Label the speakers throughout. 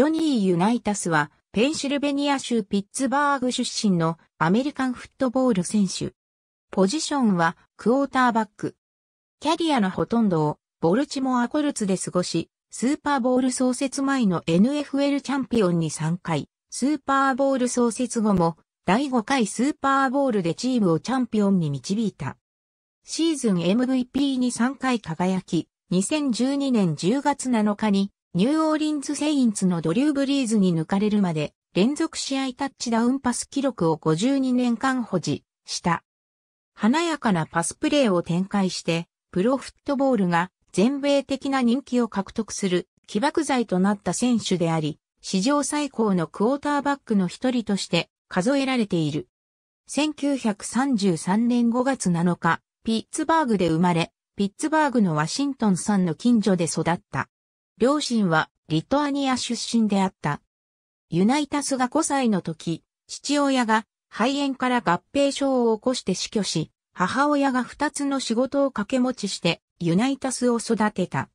Speaker 1: ジョニー・ユナイタスは、ペンシルベニア州ピッツバーグ出身のアメリカンフットボール選手。ポジションはクォーターバック。キャリアのほとんどをボルチモアコルツで過ごし、スーパーボール創設前の NFL チャンピオンに3回、スーパーボール創設後も第5回スーパーボールでチームをチャンピオンに導いた。シーズン MVP に3回輝き、2012年10月7日にニューオーリンズ・セインツのドリュー・ブリーズに抜かれるまで連続試合タッチダウンパス記録を52年間保持した。華やかなパスプレーを展開して、プロフットボールが全米的な人気を獲得する起爆剤となった選手であり、史上最高のクォーターバックの一人として数えられている。1933年5月7日、ピッツバーグで生まれ、ピッツバーグのワシントンさんの近所で育った。両親はリトアニア出身であった。ユナイタスが5歳の時、父親が肺炎から合併症を起こして死去し、母親が2つの仕事を掛け持ちしてユナイタスを育てた。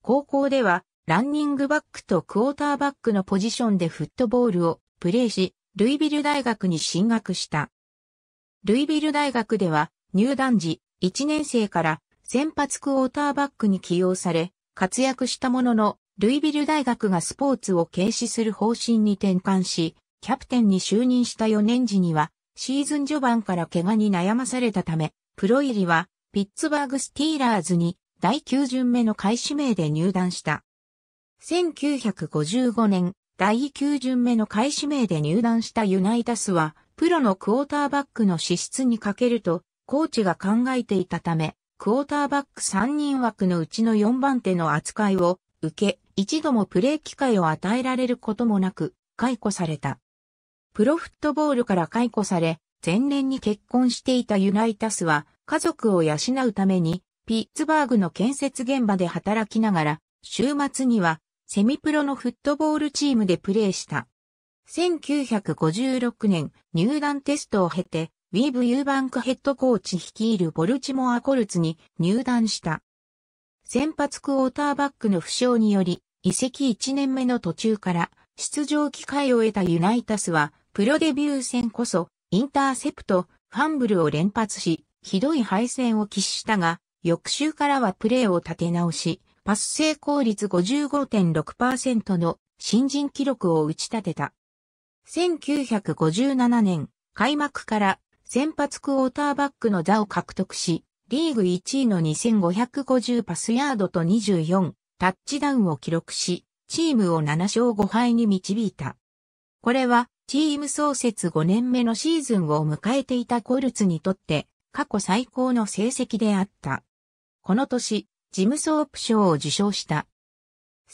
Speaker 1: 高校ではランニングバックとクォーターバックのポジションでフットボールをプレーし、ルイビル大学に進学した。ルイビル大学では入団時1年生から先発クォーターバックに起用され、活躍したものの、ルイビル大学がスポーツを軽視する方針に転換し、キャプテンに就任した4年時には、シーズン序盤から怪我に悩まされたため、プロ入りは、ピッツバーグスティーラーズに、第9巡目の開始名で入団した。1955年、第9巡目の開始名で入団したユナイタスは、プロのクォーターバックの資質に欠けると、コーチが考えていたため、クォーターバック3人枠のうちの4番手の扱いを受け、一度もプレー機会を与えられることもなく、解雇された。プロフットボールから解雇され、前年に結婚していたユナイタスは、家族を養うために、ピッツバーグの建設現場で働きながら、週末には、セミプロのフットボールチームでプレーした。1956年、入団テストを経て、ウィーブ・ユーバンクヘッドコーチ率いるボルチモア・コルツに入団した。先発クォーターバックの負傷により、移籍1年目の途中から出場機会を得たユナイタスは、プロデビュー戦こそ、インターセプト、ファンブルを連発し、ひどい敗戦を喫したが、翌週からはプレーを立て直し、パス成功率55.6%の新人記録を打ち立てた。1957年、開幕から先発クォーターバックの座を獲得し、リーグ1位の2550パスヤードと24タッチダウンを記録し、チームを7勝5敗に導いた。これは、チーム創設5年目のシーズンを迎えていたコルツにとって、過去最高の成績であった。この年、ジムソープ賞を受賞した。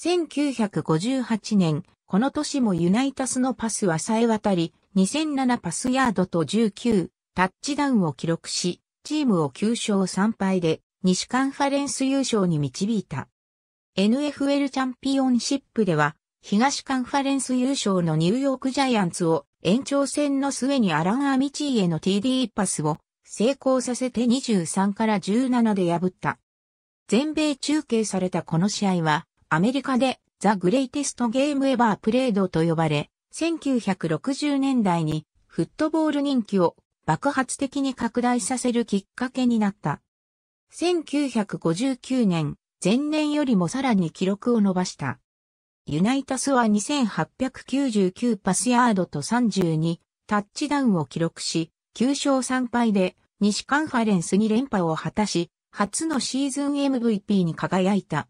Speaker 1: 1958年、この年もユナイタスのパスは冴え渡り、2007パスヤードと19タッチダウンを記録し、チームを9勝3敗で西カンファレンス優勝に導いた。NFL チャンピオンシップでは、東カンファレンス優勝のニューヨークジャイアンツを延長戦の末にアラン・アミチーへの TD パスを成功させて23から17で破った。全米中継されたこの試合は、アメリカでザ・グレイテスト・ゲーム・エバー・プレードと呼ばれ、1960年代にフットボール人気を爆発的に拡大させるきっかけになった。1959年、前年よりもさらに記録を伸ばした。ユナイタスは2899パスヤードと32タッチダウンを記録し、9勝3敗で西カンファレンスに連覇を果たし、初のシーズン MVP に輝いた。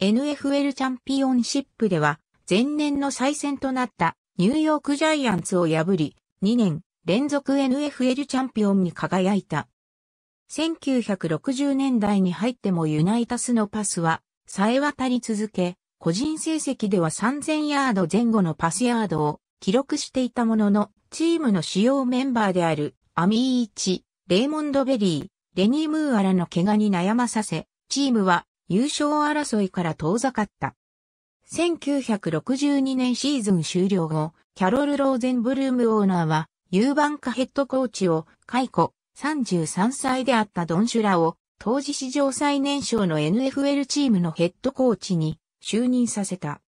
Speaker 1: NFL チャンピオンシップでは前年の再戦となったニューヨークジャイアンツを破り、2年連続 NFL チャンピオンに輝いた。1960年代に入ってもユナイタスのパスは、さえ渡り続け、個人成績では3000ヤード前後のパスヤードを記録していたものの、チームの主要メンバーである、アミーイチ、レイモンド・ベリー、レニー・ムーアらの怪我に悩まさせ、チームは優勝争いから遠ざかった。1962年シーズン終了後、キャロル・ローゼンブルームオーナーは、ユーバンカヘッドコーチを解雇、33歳であったドンシュラを、当時史上最年少の NFL チームのヘッドコーチに就任させた。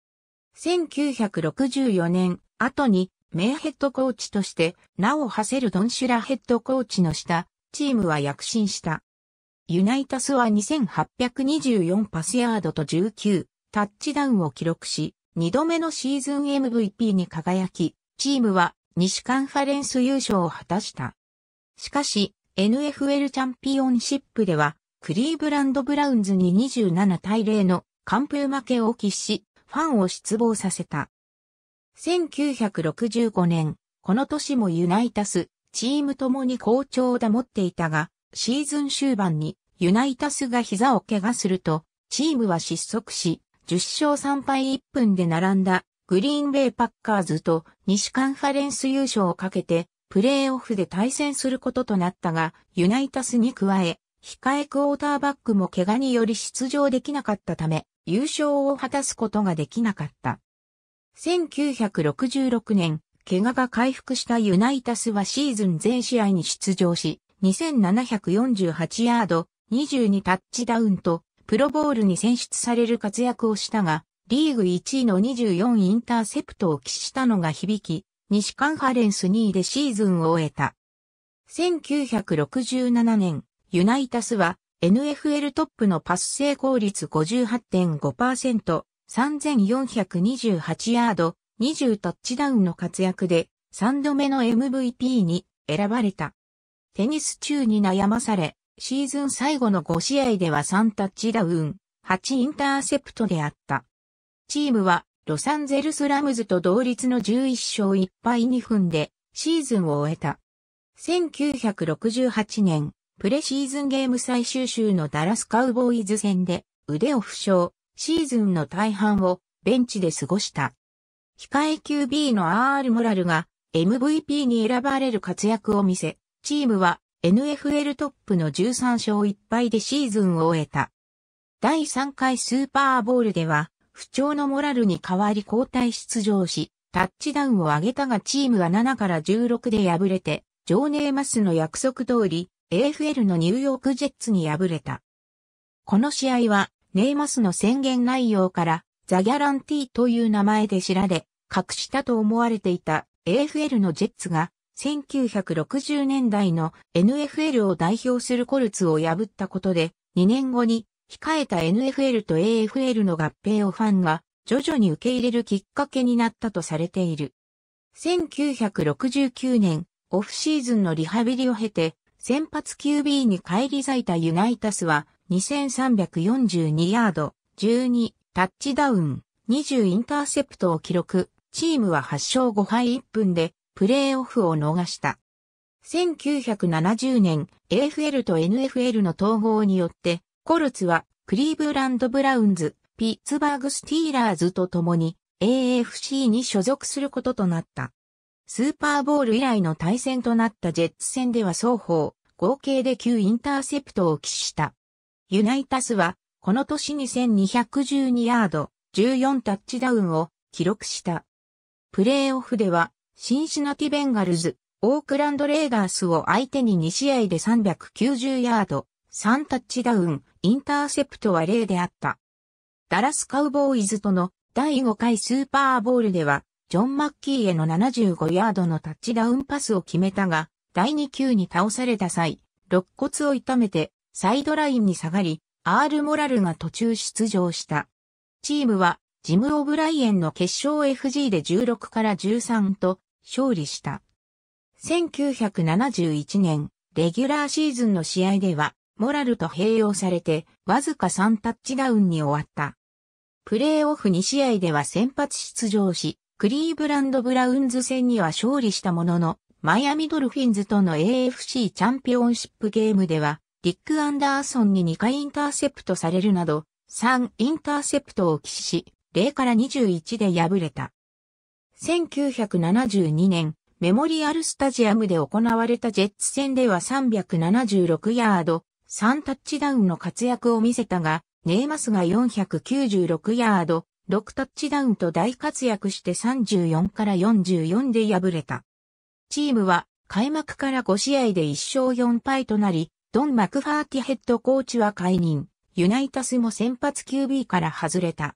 Speaker 1: 1964年、後に、名ヘッドコーチとして名を馳せるドンシュラヘッドコーチの下、チームは躍進した。ユナイタスは2824パスヤードと19タッチダウンを記録し、2度目のシーズン MVP に輝き、チームは西カンファレンス優勝を果たした。しかし、NFL チャンピオンシップでは、クリーブランド・ブラウンズに27対0の完封負けを喫し、ファンを失望させた。1965年、この年もユナイタス、チームともに好調を保っていたが、シーズン終盤にユナイタスが膝を怪我すると、チームは失速し、10勝3敗1分で並んだグリーンベイパッカーズと西カンファレンス優勝をかけて、プレーオフで対戦することとなったが、ユナイタスに加え、控えクォーターバックも怪我により出場できなかったため、優勝を果たすことができなかった。1966年、怪我が回復したユナイタスはシーズン全試合に出場し、2748ヤード、22タッチダウンと、プロボールに選出される活躍をしたが、リーグ1位の24インターセプトを喫したのが響き、西カンファレンス2位でシーズンを終えた。1967年、ユナイタスは NFL トップのパス成功率58.5%、3428ヤード、20タッチダウンの活躍で3度目の MVP に選ばれた。テニス中に悩まされ、シーズン最後の5試合では3タッチダウン、8インターセプトであった。チームはロサンゼルスラムズと同率の11勝1敗2分でシーズンを終えた。1968年、プレシーズンゲーム最終週のダラスカウボーイズ戦で腕を負傷、シーズンの大半をベンチで過ごした。控え QB の R モラルが MVP に選ばれる活躍を見せ、チームは NFL トップの13勝1敗でシーズンを終えた。第3回スーパーボールでは、不調のモラルに代わり交代出場し、タッチダウンを上げたがチームは7から16で敗れて、ジョーネーマスの約束通り、AFL のニューヨークジェッツに敗れた。この試合は、ネイマスの宣言内容から、ザ・ギャランティーという名前で知られ、隠したと思われていた AFL のジェッツが、1960年代の NFL を代表するコルツを破ったことで、2年後に控えた NFL と AFL の合併をファンが徐々に受け入れるきっかけになったとされている。1969年、オフシーズンのリハビリを経て、先発 QB に返り咲いたユナイタスは、2342ヤード、12、タッチダウン、20インターセプトを記録、チームは8勝5敗1分で、プレーオフを逃した。1970年、AFL と NFL の統合によって、コルツは、クリーブランド・ブラウンズ、ピッツバーグ・スティーラーズと共に AFC に所属することとなった。スーパーボール以来の対戦となったジェッツ戦では双方、合計で9インターセプトを喫した。ユナイタスは、この年に1212ヤード、14タッチダウンを記録した。プレーオフでは、シンシナティベンガルズ、オークランドレーガースを相手に2試合で390ヤード、3タッチダウン、インターセプトは0であった。ダラスカウボーイズとの第5回スーパーボールでは、ジョン・マッキーへの75ヤードのタッチダウンパスを決めたが、第2球に倒された際、肋骨を痛めて、サイドラインに下がり、アール・モラルが途中出場した。チームは、ジム・オブライエンの決勝 FG で16から13と、勝利した。1971年、レギュラーシーズンの試合では、モラルと併用されて、わずか3タッチダウンに終わった。プレーオフ2試合では先発出場し、クリーブランド・ブラウンズ戦には勝利したものの、マイアミドルフィンズとの AFC チャンピオンシップゲームでは、リック・アンダーソンに2回インターセプトされるなど、3インターセプトを起死し、0から21で敗れた。1972年、メモリアルスタジアムで行われたジェッツ戦では376ヤード、3タッチダウンの活躍を見せたが、ネイマスが496ヤード、6タッチダウンと大活躍して34から44で敗れた。チームは開幕から5試合で1勝4敗となり、ドン・マクファーティヘッドコーチは解任、ユナイタスも先発 QB から外れた。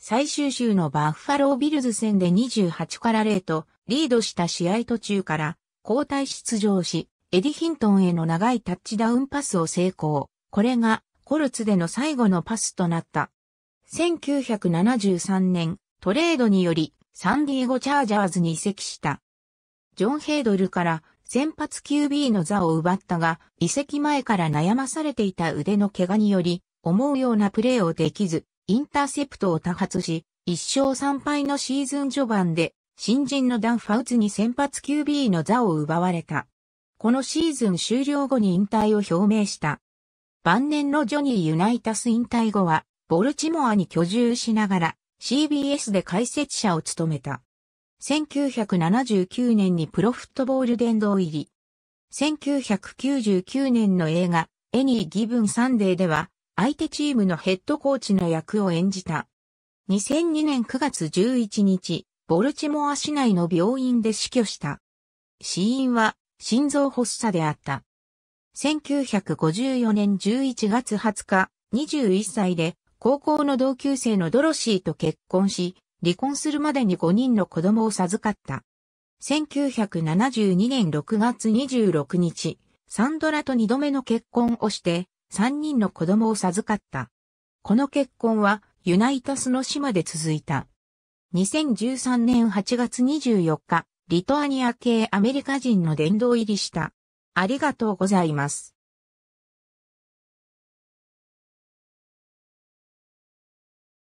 Speaker 1: 最終週のバッファロービルズ戦で28から0とリードした試合途中から交代出場し、エディヒントンへの長いタッチダウンパスを成功。これがコルツでの最後のパスとなった。1973年、トレードによりサンディエゴチャージャーズに移籍した。ジョン・ヘイドルから先発 QB の座を奪ったが、移籍前から悩まされていた腕の怪我により、思うようなプレーをできず、インターセプトを多発し、1勝3敗のシーズン序盤で、新人のダン・ファウツに先発 QB の座を奪われた。このシーズン終了後に引退を表明した。晩年のジョニー・ユナイタス引退後は、ボルチモアに居住しながら CBS で解説者を務めた。1979年にプロフットボール殿堂入り。1999年の映画、エニー・ギブン・サンデーでは、相手チームのヘッドコーチの役を演じた。2002年9月11日、ボルチモア市内の病院で死去した。死因は心臓発作であった。1954年11月20日、21歳で高校の同級生のドロシーと結婚し、離婚するまでに5人の子供を授かった。1972年6月26日、サンドラと2度目の結婚をして、3人の子供を授かった。この結婚は、ユナイタスの島で続いた。2013年8月24日、リトアニア系アメリカ人の殿堂入りした。ありがとうございます。